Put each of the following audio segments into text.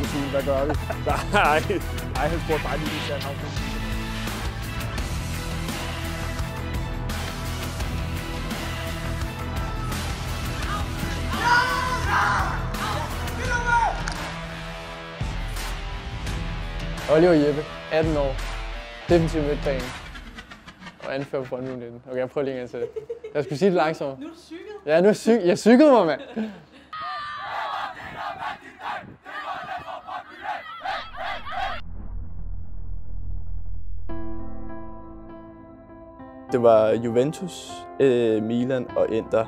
hvad gør vi? Nej, nej han spurgte bare lige til at have Oliver Jeppe, 18 år, defensiv midtbane og anfører for 19. Okay, jeg prøver lige en gang til. Jeg skulle sige det langsomt. Nu er du cyklet. Ja, nu er syg. Jeg sygede mig, mand. Det var Juventus, øh, Milan og Inter.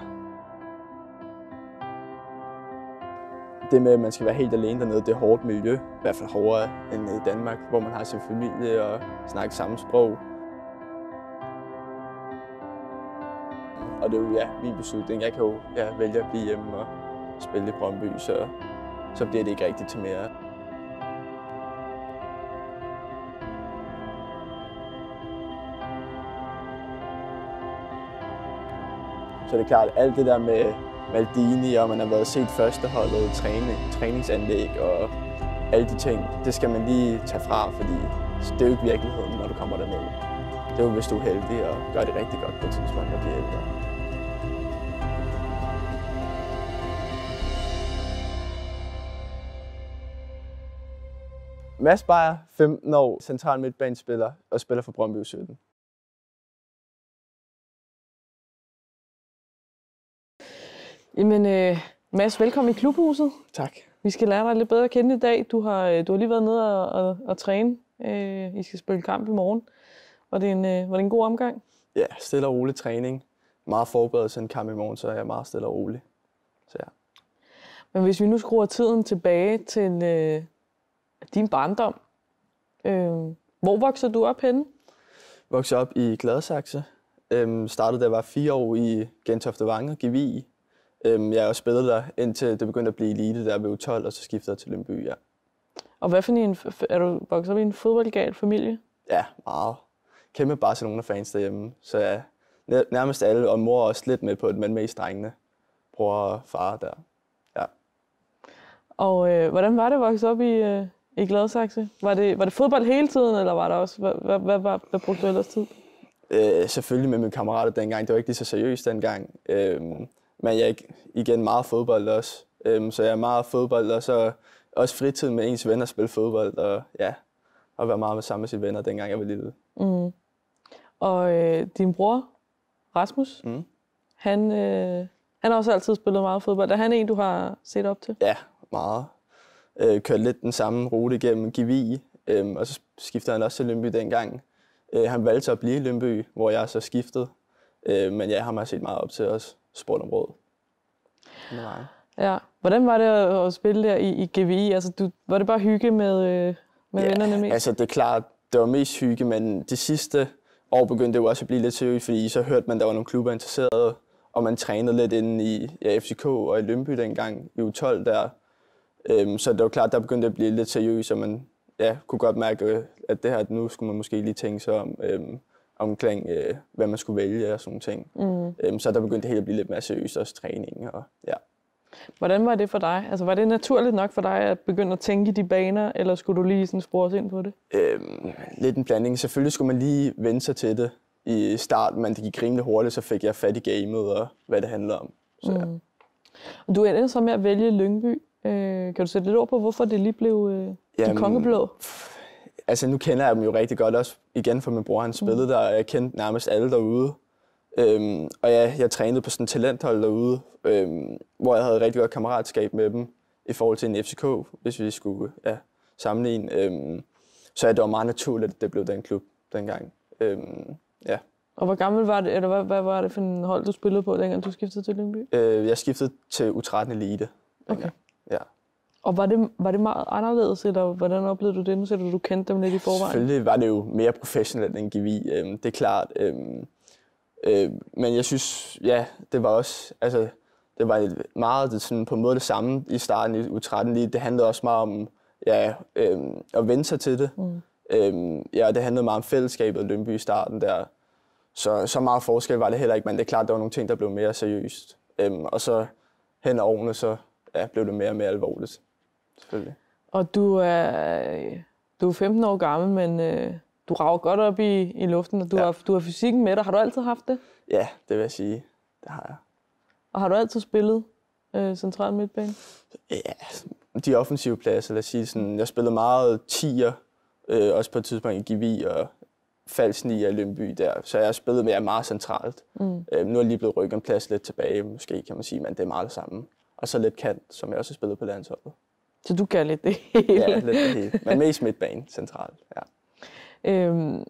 Det med, at man skal være helt alene dernede, det er hårdt miljø. I hvert fald hårdere end i Danmark, hvor man har sin familie og snakker samme sprog. Og det er jo ja, min beslutning. Jeg kan jo ja, vælge at blive hjemme og spille i Brøndby, så, så bliver det ikke rigtigt til mere. Så det er klart, alt det der med Maldini, og man har været set førsteholdet, træne, træningsanlæg og alle de ting, det skal man lige tage fra, fordi det er jo ikke virkeligheden, når du kommer derned. Det er jo, hvis du er heldig og gør det rigtig godt på et tidspunkt de er ældre. Mads Beyer, 15 år, central midtbanespiller og spiller for Brøndby 17. Jamen, øh, Mads, velkommen i klubhuset. Tak. Vi skal lære dig lidt bedre at kende i dag. Du har, øh, du har lige været nede og, og, og træne. Øh, I skal spille kamp i morgen. Var det en, øh, var det en god omgang? Ja, stille og rolig træning. Meget forberedt til en kamp i morgen, så er jeg meget stille og rolig. Så ja. Men hvis vi nu skruer tiden tilbage til øh, din barndom. Øh, hvor voksede du op henne? Jeg voksede op i Gladsaxe. Øhm, startede, da jeg var fire år i Gentofte Vange, GVI. Øhm, jeg har også spillet der, indtil det begyndte at blive elite der ved 12 og så skiftede jeg til Lyngby, ja. Og hvad for en, er du vokset op i en fodboldgal familie? Ja, meget. Kæmpe Barcelona-fans derhjemme, så ja, nærmest alle, og mor også lidt med på det, men mest drengene. Bror og far der, ja. Og øh, hvordan var det at vokse op i, øh, i Gladsaxe? Var det, var det fodbold hele tiden, eller var der også, hvad, hvad, hvad, hvad, hvad brugte du ellers tid? Øh, selvfølgelig med mine kammerater dengang. Det var ikke lige så seriøst dengang. Øh, men jeg er igen meget fodbold også. Øhm, så jeg er meget fodbold, og så også fritid med ens venner spille fodbold, og ja, og være meget med sammen med sine venner, dengang jeg var lille. Mm. Og øh, din bror, Rasmus, mm. han, øh, han har også altid spillet meget fodbold. Er han en, du har set op til? Ja, meget. Øh, kørte lidt den samme rute igennem Givi, øh, og så skiftede han også til Lønby dengang. Øh, han valgte at blive i Lønby, hvor jeg så skiftede. Øh, men ja, ham har jeg set meget op til også råd. Nej. Ja. Hvordan var det at spille der i, i GVI? Altså, du, var det bare hygge med, øh, med ja, vennerne mest? altså det er klart, det var mest hygge, men det sidste år begyndte det jo også at blive lidt seriøst, fordi så hørte man, at der var nogle klubber interesserede, og man trænede lidt inde i ja, FCK og i Lønby dengang, i U12 der. Øhm, så det var klart, der begyndte at blive lidt seriøst, og man ja, kunne godt mærke, øh, at det her, nu skulle man måske lige tænke sig om. Øhm, omkring, øh, hvad man skulle vælge og sådan ting. Mm. Øhm, så der begyndte det hele at blive lidt mere seriøst, også træning. Og, ja. Hvordan var det for dig? Altså, var det naturligt nok for dig at begynde at tænke i de baner, eller skulle du lige sådan spores ind på det? Øhm, lidt en blanding. Selvfølgelig skulle man lige vende sig til det i starten, men det gik rimelig hurtigt, så fik jeg fat i gamet og hvad det handler om. Så, mm. ja. Og du endte så med at vælge Lyngby. Øh, kan du sætte lidt ord på, hvorfor det lige blev øh, Jamen, de kongeblå? Pff altså nu kender jeg dem jo rigtig godt også igen for min bror, han mm. spillede der, og jeg kendte nærmest alle derude. Øhm, og ja, jeg trænede på sådan et talenthold derude, øhm, hvor jeg havde rigtig godt kammeratskab med dem i forhold til en FCK, hvis vi skulle ja, sammenligne. Øhm, så ja, det var meget naturligt, at det blev den klub dengang. Øhm, ja. Og hvor gammel var det, eller hvad, hvad var det for en hold, du spillede på, dengang du skiftede til Lyngby? Øh, jeg skiftede til U13 Elite. Okay. Ja. Og var det, var det meget anderledes, eller hvordan oplevede du det? Nu ser du, du kendte dem lidt i forvejen. Selvfølgelig var det jo mere professionelt end GV, øhm, det er klart. Øhm, øh, men jeg synes, ja, det var også, altså, det var meget det, sådan, på en måde det samme i starten i U13. Lige. Det handlede også meget om ja, øhm, at vende sig til det. Mm. Øhm, ja, det handlede meget om fællesskabet og Lønby i starten der. Så, så meget forskel var det heller ikke, men det er klart, der var nogle ting, der blev mere seriøst. Øhm, og så hen over årene, så ja, blev det mere og mere alvorligt. Selvfølgelig. Og du er, du er 15 år gammel, men øh, du rager godt op i, i luften, og du, ja. har, du har fysikken med dig. Har du altid haft det? Ja, det vil jeg sige. Det har jeg. Og har du altid spillet øh, central midtbane? Ja, de offensive pladser, lad os sige sådan. Jeg spillede meget tiger, øh, også på et tidspunkt i Givi og Falsen i Lønby der. Så jeg har spillet mere meget centralt. Mm. Øh, nu er jeg lige blevet rykket en plads lidt tilbage, måske kan man sige, men det er meget det samme. Og så lidt kant, som jeg også har spillet på landsholdet. Så du gør lidt det hele. Ja, lidt det hele. Men mest midtbane centralt, ja. Øhm,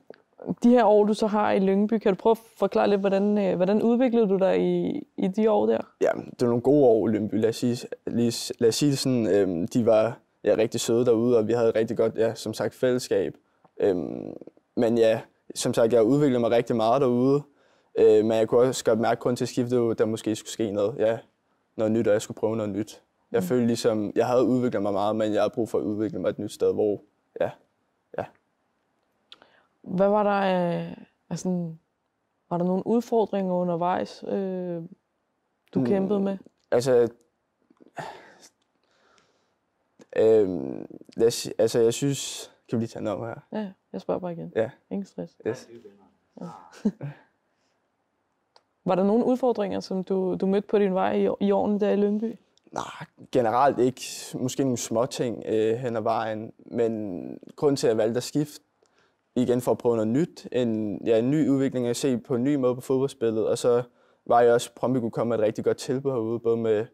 de her år, du så har i Lyngby, kan du prøve at forklare lidt, hvordan, øh, hvordan udviklede du dig i, i de år der? Ja, det var nogle gode år i Lyngby. Lad os sige, lige, lad os sige det sådan, øhm, de var ja, rigtig søde derude, og vi havde et rigtig godt, ja, som sagt, fællesskab. Øhm, men ja, som sagt, jeg udviklede mig rigtig meget derude. Øh, men jeg kunne også godt mærke kun til skiftet, der måske skulle ske noget, ja, noget nyt, og jeg skulle prøve noget nyt. Jeg mm. følte ligesom, jeg havde udviklet mig meget, men jeg havde brug for at udvikle mig et nyt sted, hvor, ja, ja. Hvad var der, øh, altså, var der nogle udfordringer undervejs, øh, du mm. kæmpede med? Altså, øh, jeg, altså, jeg synes, kan vi lige tage noget om her? Ja, jeg spørger bare igen. Ja. Ingen stress. Yes. Ja. Var der nogle udfordringer, som du, du mødte på din vej i, i årene der i Lyngby? Nej, generelt ikke. Måske nogle små ting øh, hen ad vejen. Men grund til, at jeg valgte at skifte igen for at prøve noget nyt, en, ja, en ny udvikling at se på en ny måde på fodboldspillet, og så var jeg også, Brøndby kunne komme med et rigtig godt tilbud herude, både med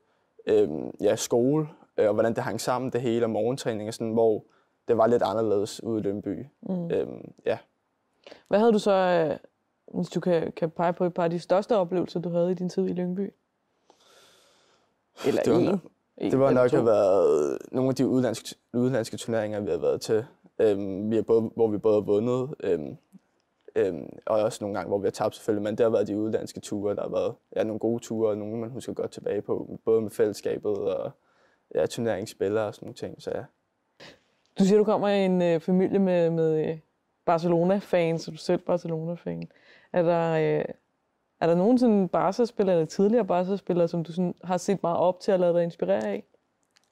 øh, ja, skole, øh, og hvordan det hang sammen det hele, og morgentræning og sådan, hvor det var lidt anderledes ude i Lønby. Mm. Øh, ja. Hvad havde du så, øh, hvis du kan, kan pege på et par af de største oplevelser, du havde i din tid i Lyngby? Eller det var, en. Nok, det var nok have været nogle af de udlandske, udlandske turneringer, vi har været til. Øhm, vi har både, hvor vi både har vundet, øhm, øhm, og også nogle gange, hvor vi har tabt selvfølgelig, men det har været de udlandske ture, der har været ja, nogle gode ture, og nogle, man husker godt tilbage på, både med fællesskabet og ja, turneringsspillere og sådan nogle ting. Så ja. Du siger, du kommer i en øh, familie med, med øh, Barcelona-fans, og du er selv Barcelona-fan. Er der, øh, er der nogen sådan Barca-spillere, eller tidligere Barca-spillere, som du sådan har set meget op til at lade dig inspirere af?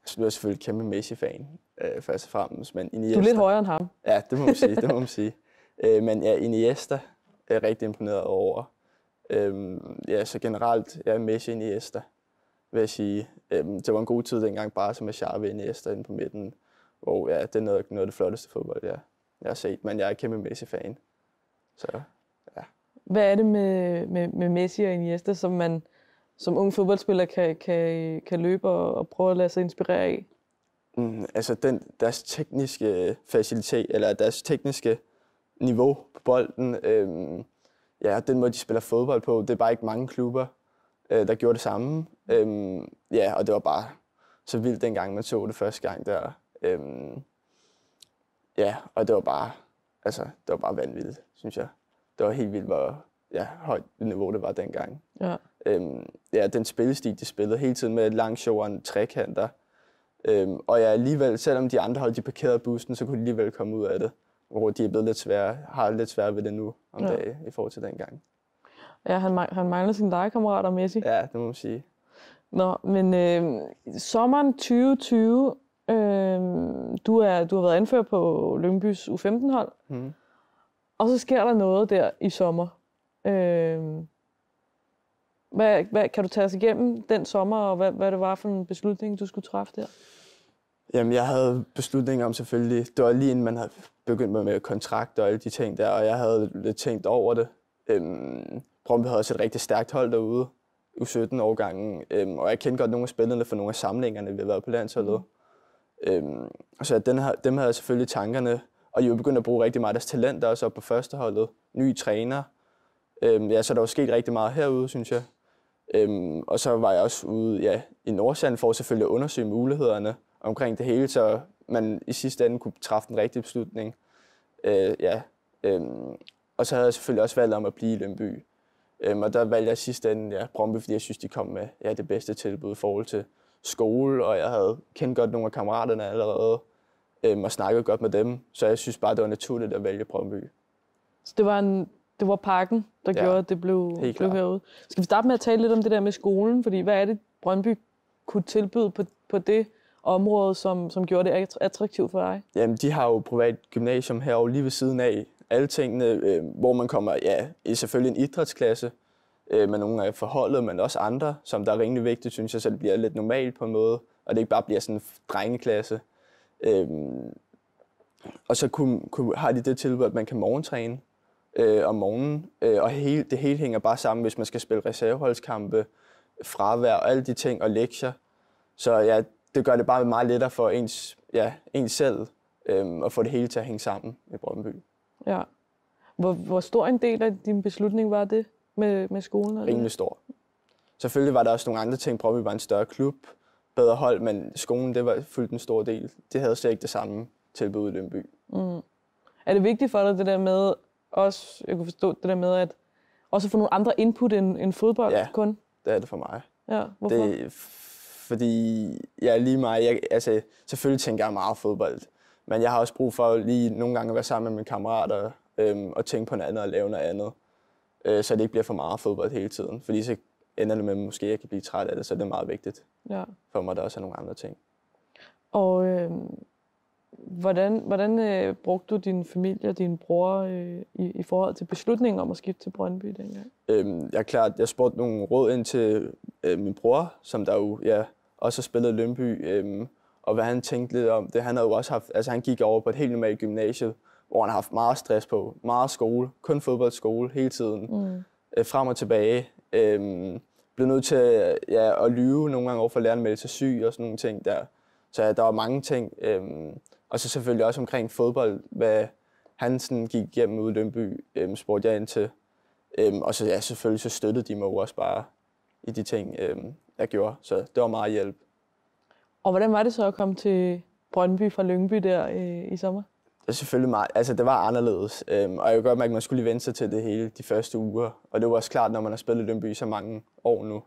Altså, nu er selvfølgelig kæmpe Messi-fan, øh, først og fremmest. Men Iniesta, du er lidt højere end ham. Ja, det må man sige. det må man sige. Øh, men ja, Iniesta er jeg rigtig imponeret over. Øh, ja, så generelt, ja, Messi Iniesta, vil jeg sige. Øh, det var en god tid dengang, bare som med Xavi Iniesta inde på midten. Og ja, det er noget, noget af det flotteste fodbold, jeg, jeg har set. Men jeg er kæmpe Messi-fan. Så hvad er det med, med, med Messi og Iniesta, som man som ung fodboldspiller kan, kan, kan løbe og, og prøve at lade sig inspirere af? Mm, altså den, deres tekniske øh, facilitet, eller deres tekniske niveau på bolden, øh, ja, den måde, de spiller fodbold på, det er bare ikke mange klubber, øh, der gjorde det samme. Øh, ja, og det var bare så vildt, dengang man så det første gang der. Øh, ja, og det var bare, altså, det var bare vanvittigt, synes jeg det var helt vildt, hvor ja, højt niveau det var dengang. Ja. Øhm, ja, den spillestil, de spillede hele tiden med og trekanter. Øhm, og ja, alligevel, selvom de andre hold de parkerede bussen, så kunne de alligevel komme ud af det. Hvor de er blevet lidt svære, har lidt svært ved det nu om ja. dagen i forhold til dengang. Ja, han, han mangler sin legekammerater, Messi. Ja, det må man sige. Nå, men øh, sommeren 2020, øh, du, er, du har været anført på Lyngbys U15-hold. Mm. Og så sker der noget der i sommer. Øh, hvad, hvad, kan du tage os igennem den sommer, og hvad, hvad det var for en beslutning, du skulle træffe der? Jamen, jeg havde beslutninger om selvfølgelig, det var lige inden man havde begyndt med, med kontrakter og alle de ting der, og jeg havde lidt tænkt over det. Øhm, Brøndby havde også et rigtig stærkt hold derude, U17-årgangen, øhm, og jeg kendte godt nogle af spillerne fra nogle af samlingerne, vi har været på landsholdet. Mm. Øhm, så den dem havde jeg selvfølgelig tankerne og de er begyndt at bruge rigtig meget af deres talent også op på førsteholdet. Ny træner. Øhm, ja, så der er sket rigtig meget herude, synes jeg. Øhm, og så var jeg også ude ja, i Nordsjælland for selvfølgelig at undersøge mulighederne omkring det hele, så man i sidste ende kunne træffe den rigtige beslutning. Øh, ja. øhm, og så havde jeg selvfølgelig også valgt om at blive i Lønby. Øhm, og der valgte jeg i sidste ende ja, Brombe, fordi jeg synes, de kom med ja, det bedste tilbud i forhold til skole, og jeg havde kendt godt nogle af kammeraterne allerede øhm, og snakkede godt med dem. Så jeg synes bare, det var naturligt at vælge Brøndby. Så det var, en, det var parken, der ja, gjorde, at det blev, blev herude. Skal vi starte med at tale lidt om det der med skolen? Fordi hvad er det, Brøndby kunne tilbyde på, på det område, som, som gjorde det attraktivt for dig? Jamen, de har jo privat gymnasium herovre lige ved siden af. Alle tingene, øh, hvor man kommer, ja, i selvfølgelig en idrætsklasse, øh, med nogle af forholdet, men også andre, som der er rimelig vigtigt, synes jeg, så det bliver lidt normalt på en måde, og det ikke bare bliver sådan en drengeklasse. Øhm, og så kunne, kunne, har de det tilbud, at man kan morgentræne øh, om morgenen, øh, og hele, det hele hænger bare sammen, hvis man skal spille reserveholdskampe, fravær og alle de ting, og lektier. Så ja, det gør det bare meget lettere for ens, ja, ens selv øh, at få det hele til at hænge sammen i Brøndby. Ja. Hvor, hvor stor en del af din beslutning var det med, med skolen? Rimelig stor. Selvfølgelig var der også nogle andre ting. Brøndby var en større klub, bedre hold, men skolen det var fyldt en stor del. Det havde slet ikke det samme tilbud i Lønby. Mm. Er det vigtigt for dig, det der med, også, jeg kunne forstå det der med, at også få nogle andre input end, end fodbold ja, kun? det er det for mig. Ja, hvorfor? Det, fordi jeg ja, lige mig, jeg, altså, selvfølgelig tænker jeg meget fodbold, men jeg har også brug for lige nogle gange at være sammen med mine kammerater øhm, og tænke på noget andet og lave noget andet, øh, så det ikke bliver for meget fodbold hele tiden. Fordi så ender det med, at måske jeg kan blive træt af det, så er det meget vigtigt ja. for mig, at der også er nogle andre ting. Og øh, hvordan, hvordan øh, brugte du din familie og din bror øh, i, i forhold til beslutningen om at skifte til Brøndby dengang? Øhm, jeg, klart, jeg spurgte nogle råd ind til øh, min bror, som der jo ja, også har spillet Lønby, øh, og hvad han tænkte lidt om det. Han havde jo også haft, altså han gik over på et helt normalt gymnasie, hvor han har haft meget stress på, meget skole, kun fodboldskole hele tiden, mm. øh, frem og tilbage. Øh, blev nødt til ja, at lyve nogle gange over for læreren med til syg og sådan nogle ting der. Så ja, der var mange ting. Øhm, og så selvfølgelig også omkring fodbold, hvad han sådan gik igennem ude i Lønby, øhm, spurgte jeg ind til. Øhm, og så ja, selvfølgelig så støttede de mig også bare i de ting, øhm, jeg gjorde. Så det var meget hjælp. Og hvordan var det så at komme til Brøndby fra Lyngby der øh, i sommer? selvfølgelig meget, altså det var anderledes. Øhm, og jeg kan godt mærke, at man skulle lige vente sig til det hele de første uger. Og det var også klart, når man har spillet i Lønby så mange år nu.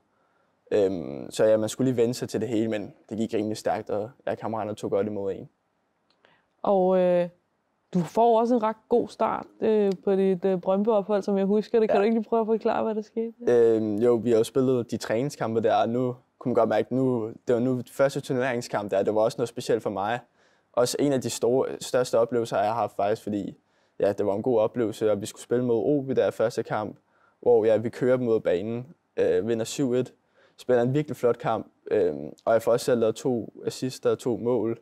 Øhm, så ja, man skulle lige vente sig til det hele, men det gik rimelig stærkt, og jeg kammerater tog godt imod en. Og øh, du får også en ret god start øh, på dit øh, Brøndby-ophold, som jeg husker det. Kan ja. du ikke lige prøve at forklare, hvad der skete? Øhm, jo, vi har jo spillet de træningskampe der, og nu kunne man godt mærke, at nu, det var nu første turneringskamp der, det var også noget specielt for mig også en af de store, største oplevelser, jeg har haft faktisk, fordi ja, det var en god oplevelse, og vi skulle spille mod OB der første kamp, hvor ja, vi kører mod banen, øh, vinder 7-1, spiller en virkelig flot kamp, øh, og jeg får også selv lavet to assister og to mål,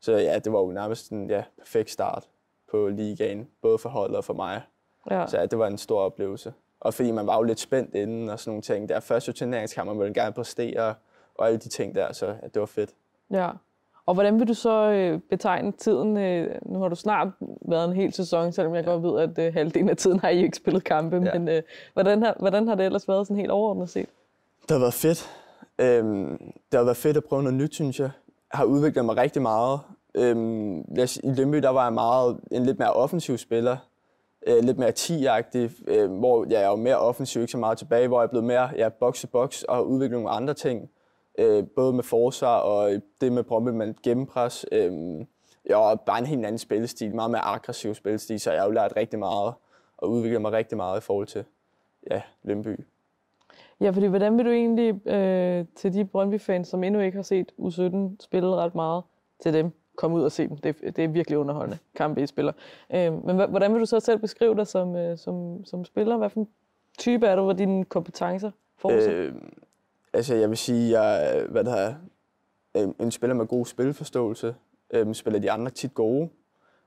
så ja, det var jo nærmest en ja, perfekt start på ligaen, både for holdet og for mig. Ja. Så ja, det var en stor oplevelse. Og fordi man var jo lidt spændt inden og sådan nogle ting. Der første turneringskamp, man ville gerne præstere og alle de ting der, så ja, det var fedt. Ja. Og hvordan vil du så øh, betegne tiden? Øh, nu har du snart været en hel sæson, selvom jeg ja. godt ved, at øh, halvdelen af tiden har I ikke spillet kampe. Ja. Men hvordan, har, hvordan har det ellers været sådan helt overordnet set? Det har været fedt. Øhm, det har været fedt at prøve noget nyt, synes jeg. Jeg har udviklet mig rigtig meget. Øhm, I Lønby der var jeg meget, en lidt mere offensiv spiller. Øh, lidt mere 10 øh, hvor jeg er jo mere offensiv, ikke så meget tilbage, hvor jeg er blevet mere ja, box-to-box og har udviklet nogle andre ting øh, både med forsvar og det med Brøndby man gennempres. Øh, ja, og bare en helt anden spillestil, meget mere aggressiv spillestil, så jeg har jo lært rigtig meget og udviklet mig rigtig meget i forhold til ja, Lønby. Ja, fordi hvordan vil du egentlig øh, til de Brøndby-fans, som endnu ikke har set U17 spille ret meget, til dem, kom ud og se dem. Det, det er virkelig underholdende kampe, I spiller. Øh, men hvordan vil du så selv beskrive dig som, øh, som, som spiller? Hvad for en type er du, hvor dine kompetencer får øh, Altså, jeg vil sige, jeg hvad der er, en spiller med god spilforståelse. Øhm, spiller de andre tit gode.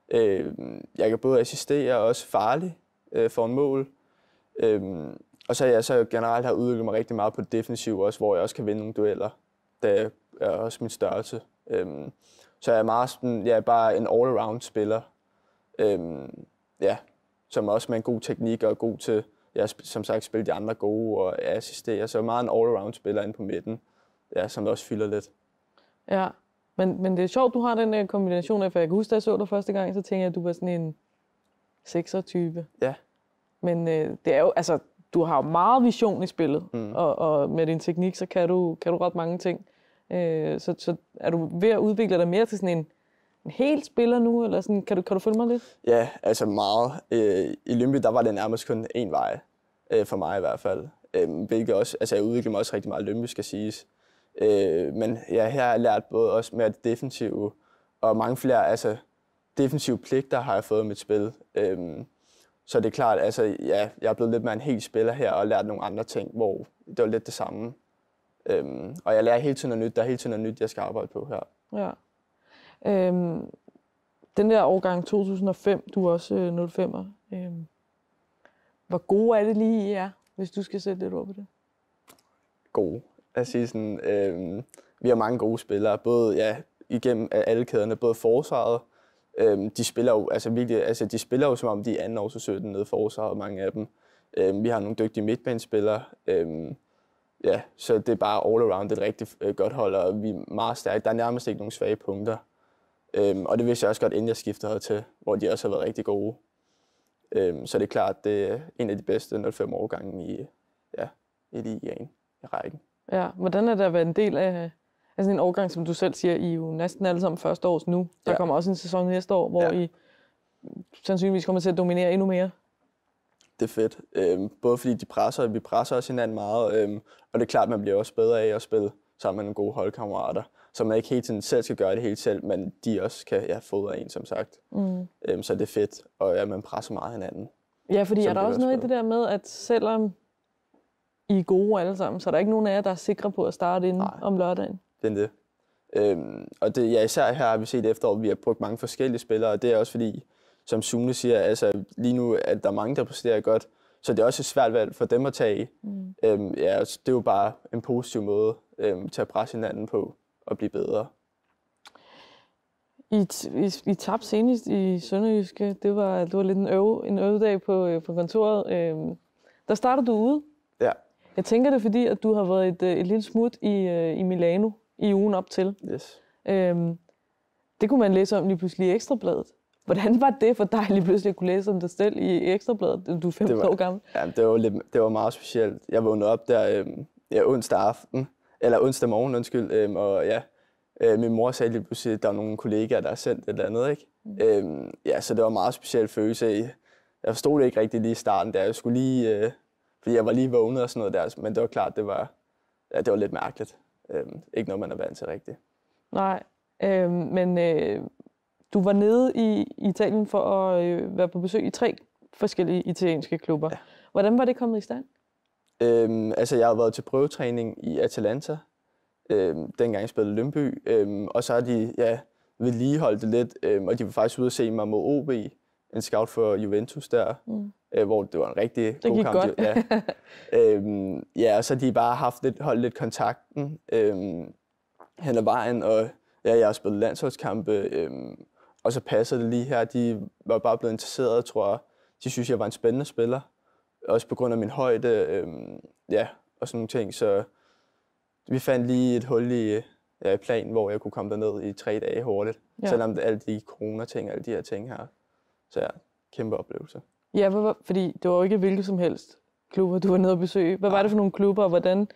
Øhm, jeg kan både assistere og også farlig øh, for en mål. Øhm, og så jeg så generelt har udviklet mig rigtig meget på det defensiv også, hvor jeg også kan vinde nogle dueller. Det er også min størrelse. Øhm, så jeg er meget sådan, jeg er bare en all-around spiller. Øhm, ja, som også med en god teknik og god til jeg som sagt spille de andre gode og jeg assisterer, så meget en all-around spiller inde på midten, ja, som også fylder lidt. Ja, men, men det er sjovt, du har den øh, kombination af, for jeg kan huske, da jeg så dig første gang, så tænkte jeg, at du var sådan en 6'er-type. Ja. Men øh, det er jo, altså, du har jo meget vision i spillet, mm. og, og med din teknik, så kan du, kan du ret mange ting. Øh, så, så er du ved at udvikle dig mere til sådan en, en helt spiller nu, eller sådan, kan du, kan du følge mig lidt? Ja, altså meget. Øh, I Lympi, der var det nærmest kun én vej øh, for mig i hvert fald. Øh, hvilket også, altså jeg udviklede mig også rigtig meget lømme, skal siges. Øh, men ja, her har jeg lært både også med det defensive, og mange flere altså, defensive pligter har jeg fået i mit spil. Øh, så det er klart, altså, ja, jeg er blevet lidt mere en helt spiller her, og lært nogle andre ting, hvor det var lidt det samme. Øhm, og jeg lærer hele tiden noget nyt. Der er hele tiden noget nyt, jeg skal arbejde på her. Ja. Øhm, den der årgang 2005, du er også 05'er. Øh, øhm, hvor gode er det lige, I er, hvis du skal sætte lidt ord på det? Gode. Jeg siger sådan, øh, vi har mange gode spillere, både ja, igennem øh, alle kæderne, både forsvaret, øh, de spiller jo, altså, virkelig, altså, de spiller jo som om de er anden års 17 nede forsvaret, mange af dem. Øh, vi har nogle dygtige midtbanespillere, øh, ja, så det er bare all around et rigtig øh, godt hold, og vi er meget stærke. Der er nærmest ikke nogen svage punkter. Øhm, og det vidste jeg også godt, inden jeg skiftede til, hvor de også har været rigtig gode. Øhm, så det er klart, det er en af de bedste 05 årgange i, ja, i ligaen i rækken. Ja, hvordan er det at være en del af altså en årgang, som du selv siger, I er jo næsten alle sammen første års nu. Der ja. kommer også en sæson næste år, hvor ja. I sandsynligvis kommer til at dominere endnu mere. Det er fedt. Øhm, både fordi de presser, vi presser også hinanden meget, øhm, og det er klart, at man bliver også bedre af at spille sammen med nogle gode holdkammerater så man ikke hele tiden selv skal gøre det hele selv, men de også kan ja, fodre en, som sagt. Mm. Øhm, så det er fedt, og ja, man presser meget hinanden. Ja, fordi er der også noget i det der med, at selvom I er gode alle sammen, så er der ikke nogen af jer, der er sikre på at starte ind om lørdagen? det er det. Øhm, og det, ja, især her har vi set efter, at vi har brugt mange forskellige spillere, og det er også fordi, som Sune siger, altså lige nu at der er mange, der præsterer godt, så det er også et svært valg for dem at tage. Mm. Øhm, ja, det er jo bare en positiv måde øhm, til at presse hinanden på at blive bedre? I, I, I tabte senest i Sønderjyske. Det var, det var lidt en, øve, en øvedag på, øh, på kontoret. Øh, der startede du ude. Ja. Jeg tænker det, fordi at du har været et, øh, et lille smut i, øh, i Milano i ugen op til. Yes. Øh, det kunne man læse om lige pludselig i Ekstrabladet. Hvordan var det for dig lige pludselig at kunne læse om dig selv i Ekstrabladet? Du er 15 år gammel. Ja, det var, lidt, det var meget specielt. Jeg vågnede op der øh, ja, onsdag aften, eller onsdag morgen, undskyld, øhm, og ja, øh, min mor sagde lige pludselig, at der er nogle kollegaer, der har sendt et eller andet, ikke? Mm. Øhm, ja, så det var en meget speciel følelse. Jeg forstod det ikke rigtigt lige i starten, da jeg skulle lige, øh, fordi jeg var lige vågnet og sådan noget der, altså, men det var klart, det var, ja, det var lidt mærkeligt. Øhm, ikke noget, man er vant til rigtigt. Nej, øh, men øh, du var nede i Italien for at øh, være på besøg i tre forskellige italienske klubber. Ja. Hvordan var det kommet i stand? Øhm, altså, jeg har været til prøvetræning i Atalanta, øhm, dengang jeg spillede Lønby, øhm, og så har de ja, vedligeholdt det lidt, øhm, og de var faktisk ude at se mig mod OB, en scout for Juventus der, mm. øh, hvor det var en rigtig det god kamp. Godt. Ja. øhm, ja, og så har de bare haft lidt, holdt lidt kontakten øhm, hen ad vejen, og ja, jeg har spillet landsholdskampe, øhm, og så passer det lige her. De var bare blevet interesseret, tror jeg. De synes, jeg var en spændende spiller. Også på grund af min højde, øh, ja, og sådan nogle ting. Så vi fandt lige et hul i, ja, i planen, hvor jeg kunne komme derned i tre dage hurtigt. Ja. Selvom det, alle de corona-ting og alle de her ting her. Så ja, kæmpe oplevelse. Ja, for, fordi det var jo ikke hvilket som helst klubber, du var nede og besøge. Hvad var det for nogle klubber, og hvordan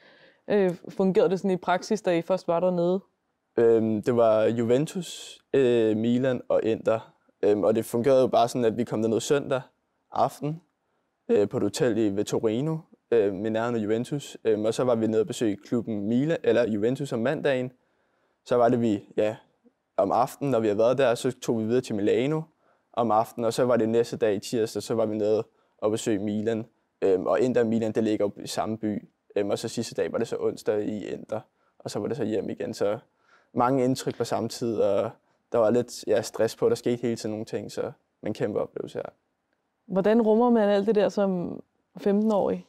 øh, fungerede det sådan i praksis, da I først var dernede? Øhm, det var Juventus, øh, Milan og Inter. Øhm, og det fungerede jo bare sådan, at vi kom derned søndag aften, øh, på et hotel i Vettorino øh, med nærheden Juventus. Øh, og så var vi nede og besøge klubben Mila, eller Juventus om mandagen. Så var det vi, ja, om aftenen, når vi havde været der, så tog vi videre til Milano om aftenen, og så var det næste dag i tirsdag, så var vi nede og besøge Milan. Øh, og Inter Milan, det ligger i samme by. Øh, og så sidste dag var det så onsdag i Inter, og så var det så hjem igen. Så mange indtryk på samme tid, og der var lidt ja, stress på, der skete hele tiden nogle ting, så man kæmpe oplevelse her. Hvordan rummer man alt det der som 15-årig?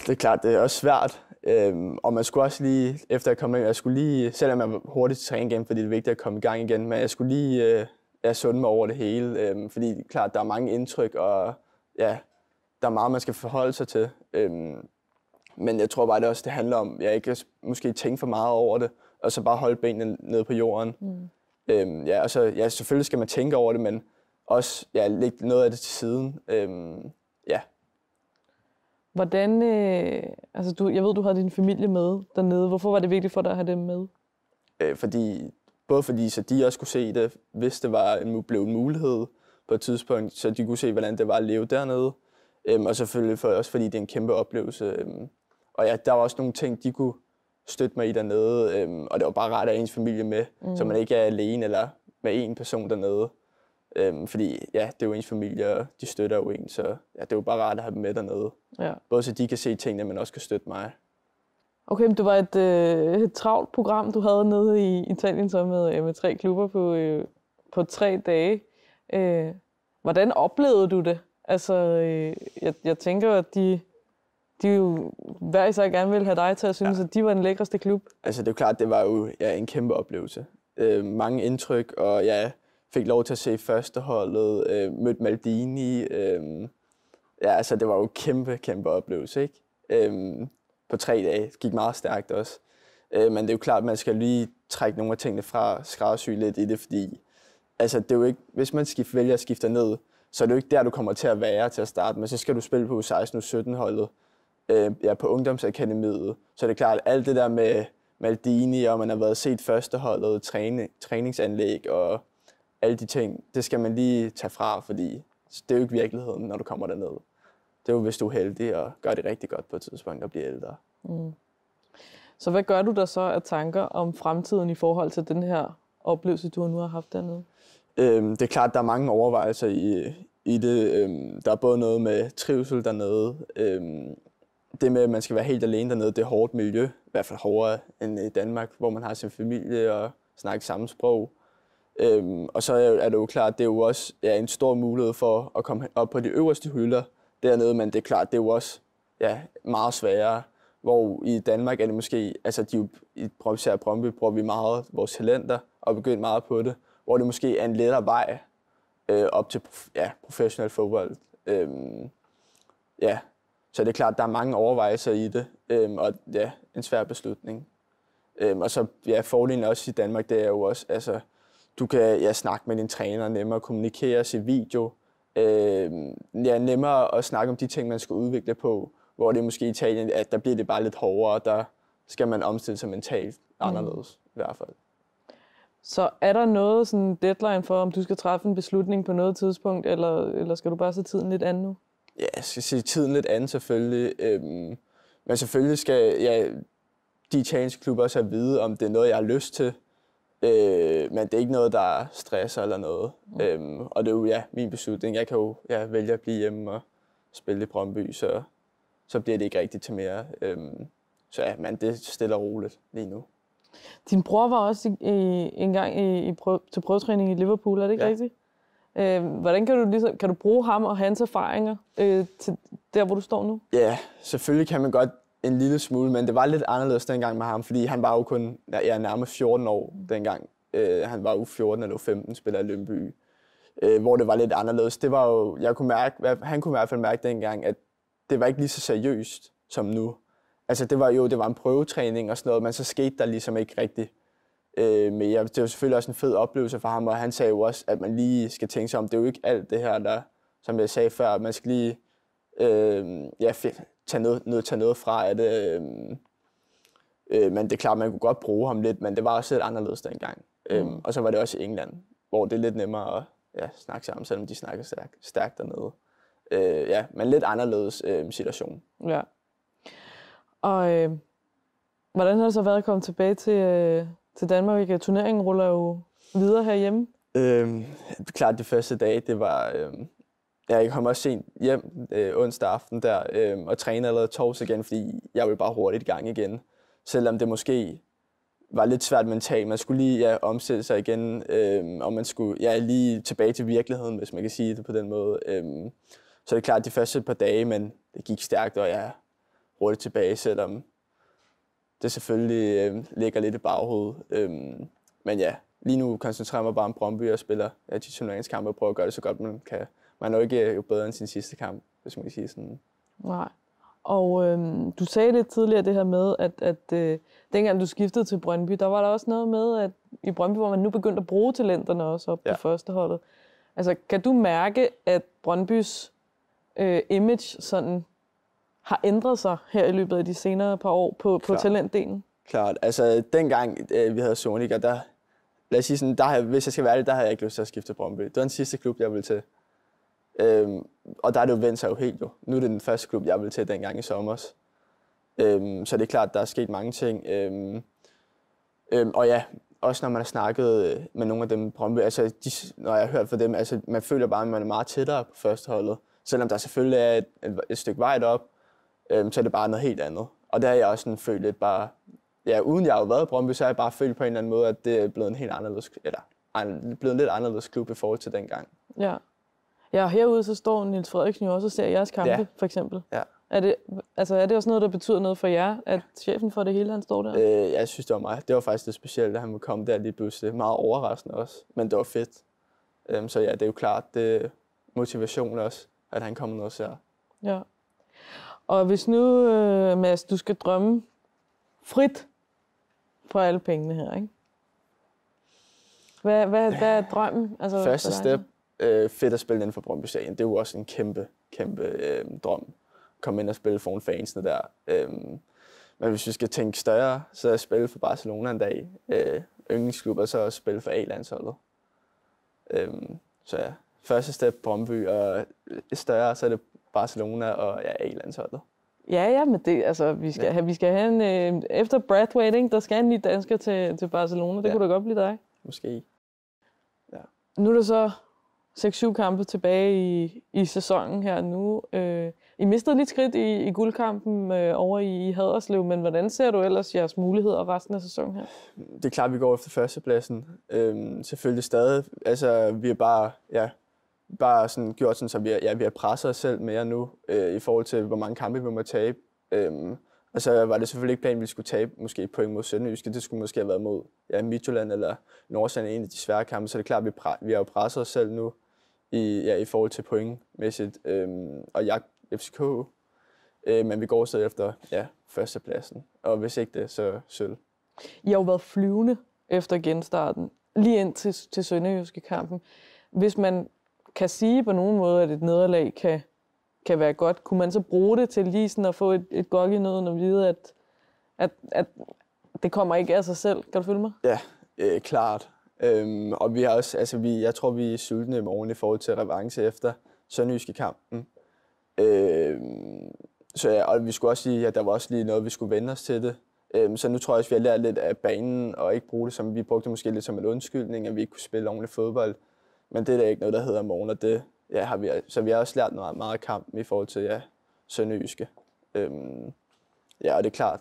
Det er klart, det er også svært. Øhm, og man skulle også lige, efter jeg kom ind, jeg skulle lige, selvom jeg var hurtigt til træning igen, fordi det er vigtigt at komme i gang igen, men jeg skulle lige øh, jeg sunde mig over det hele, øhm, fordi klart, der er mange indtryk, og ja, der er meget, man skal forholde sig til. Øhm, men jeg tror bare, det også det handler om, at jeg ikke måske tænke for meget over det, og så bare holde benene nede på jorden. Mm. Øhm, ja, altså, ja, selvfølgelig skal man tænke over det, men også ja, lægge noget af det til siden. Øhm, ja. Hvordan, øh, altså du, jeg ved, du havde din familie med dernede. Hvorfor var det vigtigt for dig at have dem med? Øh, fordi, både fordi, så de også kunne se det, hvis det var en, blev en mulighed på et tidspunkt, så de kunne se, hvordan det var at leve dernede. Øhm, og selvfølgelig for, også fordi det er en kæmpe oplevelse. Øhm, og ja, der var også nogle ting, de kunne støtte mig i dernede. Øhm, og det var bare rart at have ens familie med, mm. så man ikke er alene eller med en person dernede. Øhm, fordi ja, det er jo ens familie, og de støtter jo en, så ja, det er jo bare rart at have dem med dernede. Ja. Både så de kan se tingene, men også kan støtte mig. Okay, men det var et, øh, et travlt program, du havde nede i Italien så med, øh, med tre klubber på, øh, på tre dage. Øh, hvordan oplevede du det? Altså, øh, jeg, jeg tænker, at de, de jo hver især gerne ville have dig til at synes, ja. at de var den lækreste klub. Altså, det er jo klart, det var jo ja, en kæmpe oplevelse. Øh, mange indtryk, og ja, fik lov til at se førsteholdet, øh, mødte Maldini. Øh, ja, altså, det var jo kæmpe, kæmpe oplevelse, ikke? Øh, på tre dage. Det gik meget stærkt også. Øh, men det er jo klart, at man skal lige trække nogle af tingene fra, skræddersy lidt i det, fordi altså, det er jo ikke, hvis man skifter, vælger at skifte ned, så er det jo ikke der, du kommer til at være til at starte med. Så skal du spille på 16 og 17 holdet øh, ja, på Ungdomsakademiet. Så er det klart, at alt det der med Maldini, og man har været set førsteholdet, træne, træningsanlæg og alle de ting, det skal man lige tage fra, fordi det er jo ikke virkeligheden, når du kommer derned. Det er jo, hvis du er heldig og gør det rigtig godt på et tidspunkt og bliver ældre. Mm. Så hvad gør du der så af tanker om fremtiden i forhold til den her oplevelse, du nu har haft dernede? Øhm, det er klart, der er mange overvejelser i, i det. Øhm, der er både noget med trivsel dernede. Øhm, det med, at man skal være helt alene dernede, det er hårdt miljø. I hvert fald hårdere end i Danmark, hvor man har sin familie og snakker samme sprog. Øhm, og så er det jo klart, at det er jo også ja, en stor mulighed for at komme op på de øverste hylder dernede, men det er klart, det er jo også ja, meget sværere. Hvor i Danmark er det måske, altså de, i Brømsjær og Brømby bruger vi meget vores talenter og begyndt meget på det, hvor det måske er en lettere vej øh, op til ja, professionel fodbold. Øhm, ja, så det er klart, der er mange overvejelser i det, øhm, og ja, en svær beslutning. Øhm, og så ja, fordelen også i Danmark, det er jo også, altså, du kan ja, snakke med din træner nemmere, kommunikere, se video, øh, ja, nemmere at snakke om de ting, man skal udvikle på, hvor det måske i Italien, at der bliver det bare lidt hårdere, der skal man omstille sig mentalt mm. anderledes mm. i hvert fald. Så er der noget sådan deadline for, om du skal træffe en beslutning på noget tidspunkt, eller, eller skal du bare se tiden lidt an nu? Ja, jeg skal se tiden lidt an selvfølgelig. Øhm, men selvfølgelig skal ja, de italienske klubber også have at vide, om det er noget, jeg har lyst til. Øh, men det er ikke noget, der stresser eller noget. Mm. Øhm, og det er jo ja, min beslutning. Jeg kan jo ja, vælge at blive hjemme og spille i Brøndby, så, så bliver det ikke rigtigt til mere. Øhm, så ja, men det stiller roligt lige nu. Din bror var også i, i, en gang i, i prøv, til prøvetræning i Liverpool, er det ikke ja. rigtigt? Øh, hvordan kan du, ligesom, kan du bruge ham og hans erfaringer øh, til der, hvor du står nu? Ja, selvfølgelig kan man godt en lille smule, men det var lidt anderledes dengang med ham, fordi han var jo kun ja, nærmest 14 år dengang. Øh, han var jo 14 eller 15 spiller i Lønby, øh, hvor det var lidt anderledes. Det var jo, jeg kunne mærke, han kunne i hvert fald mærke dengang, at det var ikke lige så seriøst som nu. Altså det var jo det var en prøvetræning og sådan noget, men så skete der ligesom ikke rigtigt øh, mere. Det var selvfølgelig også en fed oplevelse for ham, og han sagde jo også, at man lige skal tænke sig om, det er jo ikke alt det her, der, som jeg sagde før, man skal lige øh, ja, tage noget, noget, tage noget fra af det. Øh, øh, men det er klart, man kunne godt bruge ham lidt, men det var også lidt anderledes dengang. Mm. Øhm, og så var det også i England, hvor det er lidt nemmere at ja, snakke sammen, selvom de snakker stærkt, stærk dernede. Øh, ja, men lidt anderledes øh, situation. Ja. Og øh, hvordan har det så været at komme tilbage til, øh, til Danmark? Ikke? Turneringen ruller jo videre herhjemme. Øhm, klart, de første dage, det var, øhm, Ja, jeg kom også sent hjem øh, onsdag aften der, øh, og trænede allerede torsdag igen, fordi jeg ville bare hurtigt i gang igen. Selvom det måske var lidt svært mentalt. Man skulle lige ja, omsætte sig igen, øh, og man skulle ja, lige tilbage til virkeligheden, hvis man kan sige det på den måde. Øh, så det er klart, de første par dage, men det gik stærkt, og jeg hurtigt tilbage, selvom det selvfølgelig øh, ligger lidt i baghovedet. Øh, men ja, lige nu koncentrerer jeg mig bare om Brøndby og spiller ja, de turneringskampe og prøver at gøre det så godt, man kan man er jo ikke øh, jo bedre end sin sidste kamp, hvis man kan sige sådan. Nej. Og øh, du sagde lidt tidligere det her med, at, at øh, dengang du skiftede til Brøndby, der var der også noget med, at i Brøndby, hvor man nu begyndte at bruge talenterne også op ja. på førsteholdet. Altså, kan du mærke, at Brøndbys øh, image sådan har ændret sig her i løbet af de senere par år på, på talentdelen? Klart. Altså, dengang øh, vi havde Sonic, og der, lad os sige sådan, der, hvis jeg skal være ærlig, der havde jeg ikke lyst til at skifte til Brøndby. Det var den sidste klub, jeg ville til. Øhm, og der er det jo vendt sig jo helt jo. Nu er det den første klub, jeg vil til dengang i sommer. Øhm, så det er klart, der er sket mange ting. Øhm, øhm, og ja, også når man har snakket øh, med nogle af dem Brøndby, altså de, når jeg har hørt fra dem, altså man føler bare, at man er meget tættere på førsteholdet. Selvom der selvfølgelig er et, et, et stykke vej op, øhm, så er det bare noget helt andet. Og der har jeg også sådan følt lidt bare, ja, uden jeg har været i Brøndby, så har jeg bare følt på en eller anden måde, at det er blevet en helt anderledes, eller blevet en lidt anderledes klub i forhold til dengang. Ja. Ja, og herude så står Nils Frederiksen jo også og ser jeres kampe, ja. for eksempel. Ja. Er det, altså, er det også noget, der betyder noget for jer, at chefen for det hele, han står der? Øh, jeg synes, det var mig. Det var faktisk det specielle, at han kom der lige pludselig. Meget overraskende også, men det var fedt. Øhm, så ja, det er jo klart, det motivation også, at han kommer noget sær. Ja. Og hvis nu, øh, Mads, du skal drømme frit for alle pengene her, ikke? Hvad, hvad, hvad er drømmen? Altså, Første step, øh, fedt at spille inden for Brøndby Stadion. Det er jo også en kæmpe, kæmpe øh, drøm. Komme ind og spille foran fansene der. Øh, men hvis vi skal tænke større, så er at spille for Barcelona en dag. Øh, yndlingsklub og så at spille for A-landsholdet. Øh, så ja, første step Brøndby, og større, så er det Barcelona og ja, A-landsholdet. Ja, ja, men det, altså, vi skal, ja. have, vi skal have en, øh, efter Bradway, ikke, der skal en ny dansker til, til Barcelona. Det ja. kunne da godt blive dig. Måske. Ja. Nu er der så 6-7 kampe tilbage i, i sæsonen her nu. Øh, I mistede lidt skridt i, i guldkampen øh, over i, i Haderslev, men hvordan ser du ellers jeres muligheder resten af sæsonen her? Det er klart, at vi går efter førstepladsen. Øh, selvfølgelig stadig. Altså, vi er bare, ja, bare sådan gjort sådan, så vi, ja, vi har presset os selv mere nu øh, i forhold til, hvor mange kampe vi må tabe. Øh, og så var det selvfølgelig ikke planen, at vi skulle tabe måske point mod Sønderjyske. Det skulle måske have været mod ja, Midtjylland eller Nordsjælland, en af de svære kampe. Så det er klart, at vi, vi har jo presset os selv nu i, ja, i forhold til pointmæssigt. Øhm, og jeg FCK, øh, men vi går så efter ja, førstepladsen. Og hvis ikke det, så sølv. I har jo været flyvende efter genstarten, lige ind til, til Sønderjyske kampen. Hvis man kan sige på nogen måde, at et nederlag kan, kan være godt, kunne man så bruge det til lige sådan at få et, et gok i nøden og vide, at, at, at det kommer ikke af sig selv? Kan du følge mig? Ja, øh, klart. Øhm, og vi har også, altså vi, jeg tror, vi er sultne i morgen i forhold til revanche efter Sønderjyske kampen. Øhm, så ja, og vi skulle også sige, at der var også lige noget, vi skulle vende os til det. Øhm, så nu tror jeg også, vi har lært lidt af banen, og ikke bruge det som, vi brugte det måske lidt som en undskyldning, at vi ikke kunne spille ordentlig fodbold. Men det er da ikke noget, der hedder morgen, og det ja, har vi, så vi har også lært noget, meget af kampen i forhold til ja, Sønderjyske. Øhm, ja, og det er klart,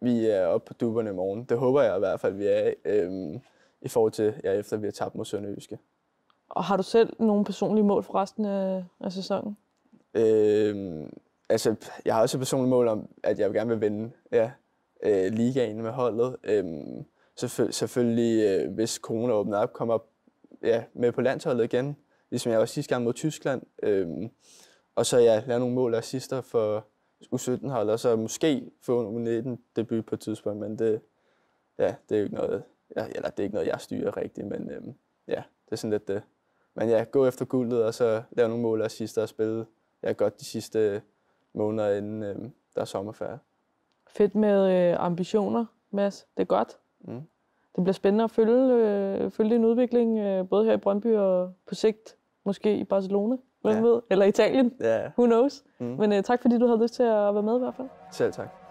vi er oppe på duberne i morgen. Det håber jeg i hvert fald, vi er. Øhm, i forhold til, ja, efter vi har tabt mod Sønderjyske. Og har du selv nogle personlige mål for resten af, af sæsonen? Øh, altså, jeg har også et personligt mål om, at jeg gerne vil vinde ja, øh, ligaen med holdet. Øh, selvfø- selvfølgelig, øh, hvis corona åbner op, kommer ja, med på landsholdet igen, ligesom jeg også sidste gang mod Tyskland. Øh, og så ja, lave nogle mål og sidste for U17-holdet, og så måske få en 19 debut på et tidspunkt, men det, ja, det er jo ikke noget, ja, eller det er ikke noget, jeg styrer rigtigt, men øhm, ja, det er sådan lidt det. Øh, men ja, gå efter guldet, og så lave nogle mål og sidste og spille ja, godt de sidste måneder, inden øhm, der er sommerferie. Fedt med øh, ambitioner, Mads. Det er godt. Mm. Det bliver spændende at følge, øh, følge din udvikling, øh, både her i Brøndby og på sigt måske i Barcelona. Hvem ja. ved? Eller Italien. Ja. Who knows? Mm. Men øh, tak fordi du havde lyst til at være med i hvert fald. Selv tak.